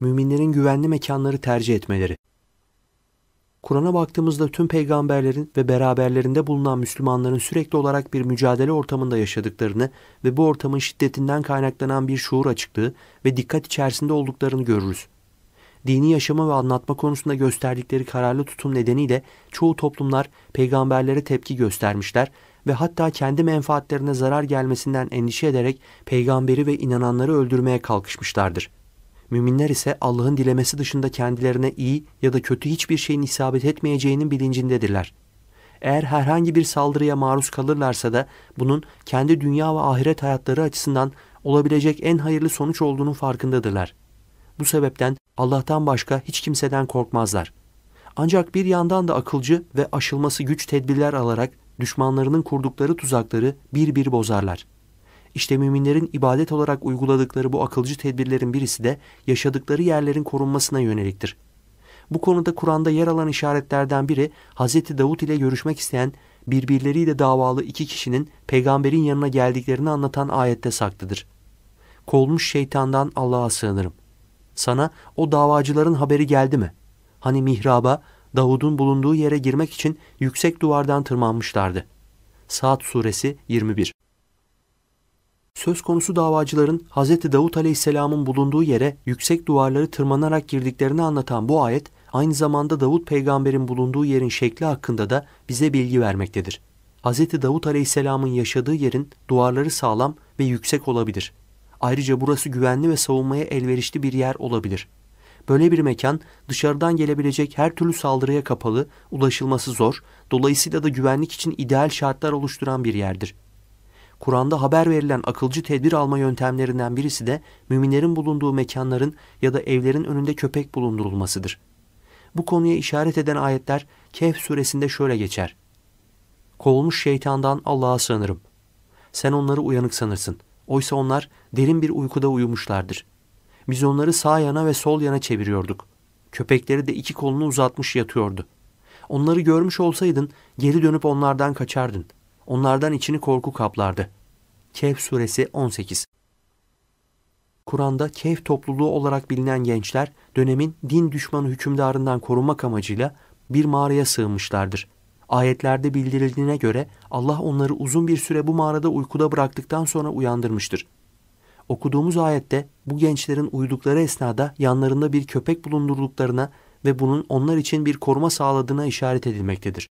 müminlerin güvenli mekanları tercih etmeleri. Kur'an'a baktığımızda tüm peygamberlerin ve beraberlerinde bulunan Müslümanların sürekli olarak bir mücadele ortamında yaşadıklarını ve bu ortamın şiddetinden kaynaklanan bir şuur açıklığı ve dikkat içerisinde olduklarını görürüz. Dini yaşama ve anlatma konusunda gösterdikleri kararlı tutum nedeniyle çoğu toplumlar peygamberlere tepki göstermişler ve hatta kendi menfaatlerine zarar gelmesinden endişe ederek peygamberi ve inananları öldürmeye kalkışmışlardır. Müminler ise Allah'ın dilemesi dışında kendilerine iyi ya da kötü hiçbir şeyin isabet etmeyeceğinin bilincindedirler. Eğer herhangi bir saldırıya maruz kalırlarsa da bunun kendi dünya ve ahiret hayatları açısından olabilecek en hayırlı sonuç olduğunun farkındadırlar. Bu sebepten Allah'tan başka hiç kimseden korkmazlar. Ancak bir yandan da akılcı ve aşılması güç tedbirler alarak düşmanlarının kurdukları tuzakları bir bir bozarlar.'' İşte müminlerin ibadet olarak uyguladıkları bu akılcı tedbirlerin birisi de yaşadıkları yerlerin korunmasına yöneliktir. Bu konuda Kur'an'da yer alan işaretlerden biri Hz. Davut ile görüşmek isteyen birbirleriyle davalı iki kişinin peygamberin yanına geldiklerini anlatan ayette saklıdır. Kolmuş şeytandan Allah'a sığınırım. Sana o davacıların haberi geldi mi? Hani mihraba, Davud'un bulunduğu yere girmek için yüksek duvardan tırmanmışlardı. Saat suresi 21 söz konusu davacıların Hz. Davut Aleyhisselam'ın bulunduğu yere yüksek duvarları tırmanarak girdiklerini anlatan bu ayet aynı zamanda Davut peygamberin bulunduğu yerin şekli hakkında da bize bilgi vermektedir. Hz. Davut Aleyhisselam'ın yaşadığı yerin duvarları sağlam ve yüksek olabilir. Ayrıca burası güvenli ve savunmaya elverişli bir yer olabilir. Böyle bir mekan dışarıdan gelebilecek her türlü saldırıya kapalı, ulaşılması zor, dolayısıyla da güvenlik için ideal şartlar oluşturan bir yerdir.'' Kur'an'da haber verilen akılcı tedbir alma yöntemlerinden birisi de müminlerin bulunduğu mekanların ya da evlerin önünde köpek bulundurulmasıdır. Bu konuya işaret eden ayetler Kehf suresinde şöyle geçer. Kovulmuş şeytandan Allah'a sığınırım. Sen onları uyanık sanırsın. Oysa onlar derin bir uykuda uyumuşlardır. Biz onları sağ yana ve sol yana çeviriyorduk. Köpekleri de iki kolunu uzatmış yatıyordu. Onları görmüş olsaydın geri dönüp onlardan kaçardın.'' Onlardan içini korku kaplardı. Kehf suresi 18 Kur'an'da Kehf topluluğu olarak bilinen gençler dönemin din düşmanı hükümdarından korunmak amacıyla bir mağaraya sığınmışlardır. Ayetlerde bildirildiğine göre Allah onları uzun bir süre bu mağarada uykuda bıraktıktan sonra uyandırmıştır. Okuduğumuz ayette bu gençlerin uyudukları esnada yanlarında bir köpek bulundurduklarına ve bunun onlar için bir koruma sağladığına işaret edilmektedir.